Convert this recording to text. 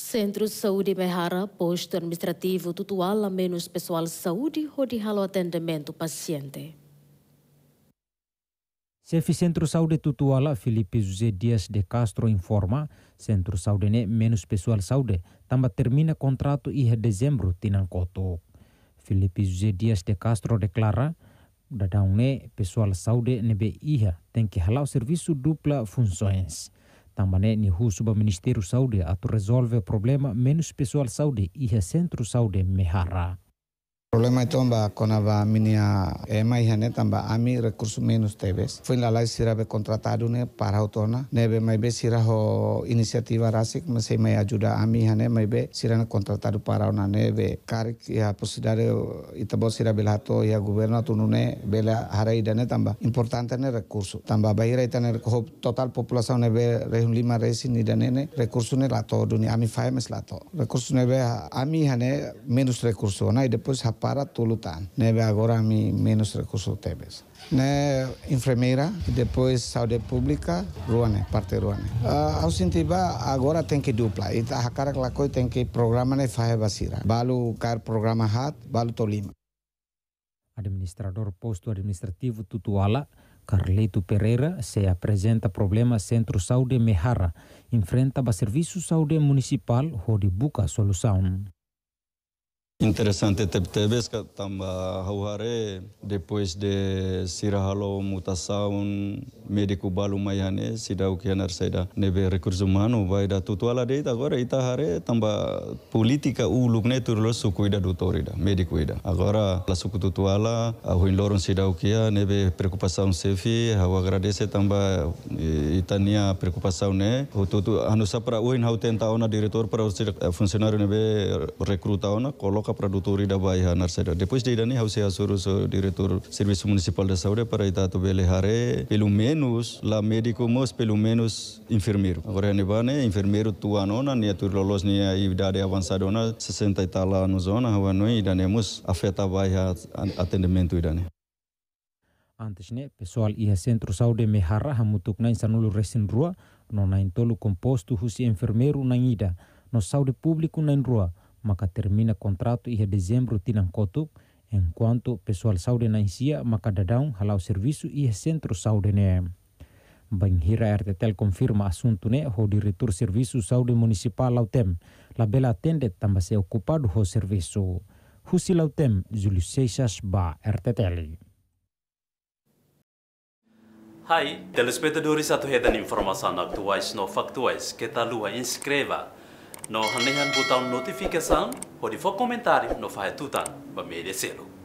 Centro de Saúde Mehara, posto administrativo tutual a menos pessoal saúde, rodihalo atendimento paciente. Chefe Centro Saúde Tutuala, Felipe José Dias de Castro, informa Centro Saúde ne menos pessoal saúde, também termina contrato em é dezembro tinang Felipe José Dias de Castro declara dadang ne pessoal saúde nebe iha tem que halau serviço dupla funções. Também ni husuba Ministério Saúde resolve o problema menos pessoal saúde e centro saúde mehara. Problema tomba con la minia ema y tamba ami recursos menos tebes. Fue en la ley sirabe contratado ne para autona. Nebe maybe ho iniciativa rasik me se me ayuda ami hane maybe sirana contratado para una nebe karik ya posibilidad itabo sirabe lato ya gobierno tunune bela harai dane tamba importante ne recurso. Tamba bahira itane total población nebe rehun lima resin ni dane ne recurso ne lato duni ami mes lato. Recurso nebe ami hane menos recurso. Na y después para Tolutá. Né? Agora me menos recursos temos. Né? Enfermeira, depois saúde pública, Ruane, parte Ruane. Uh, ao sentir, agora tem que dupla. E tá a cara que tem que programa ne né, faz basira. Balu car programa hat, balu Tolima. Administrador posto administrativo Tutuala, Carlito Pereira se apresenta problema Centro Saúde Mehara. o serviço saúde municipal, Rodibuca busca solução. Interesante Tebtebesca, tamba hauhare, depois de Sirahalo mutação médico balu maiane, sida o que nebe recurso humano, vai da tutuala de agora itahare tamba politika u lukne turlo suku ida medikuida. ida. Agora la suku tutuala, a lorun loron sida o nebe preocupação sefi, hau agradece tamba e, itania preocupação ne, o tutu anusa para uin hau tenta ona diretor para o nebe recruta ona, coloca a Produtora da Bahia Narceda. Depois de Irani, Hausia Assuro, sou diretor do Serviço Municipal de Saúde para Itato Belehare, pelo menos lá médico, mas pelo menos enfermeiro. Agora, Nibane, enfermeiro tuanona, nia turlolos, nia idade avançada, 60 e tal anos, Hawanui, Iranemos, afeta a Bahia atendimento Irani. Antes, né, pessoal, ia Centro Saúde a hamutuk na insanulu resin rua, não na intolo composto, husi enfermeiro na ida, no saúde público na rua, maka termina contrato ia dezembro kotuk, enquanto pessoal Saudi na maka maka dadão halau serviço ia centro saude ne. Banhira RT Tel confirma assunto ne ho diretor serviço Saudi municipal lautem, labela atende tambah se ocupado ho serviço. Husi lautem, Julius Seixas ba RT Tel. Hai, telespectadores atuhedan informação actuais no faktuais, Kita talua inscreva no hanehan botão notificação, pode for comentário, no faz tudo, para merecê-lo.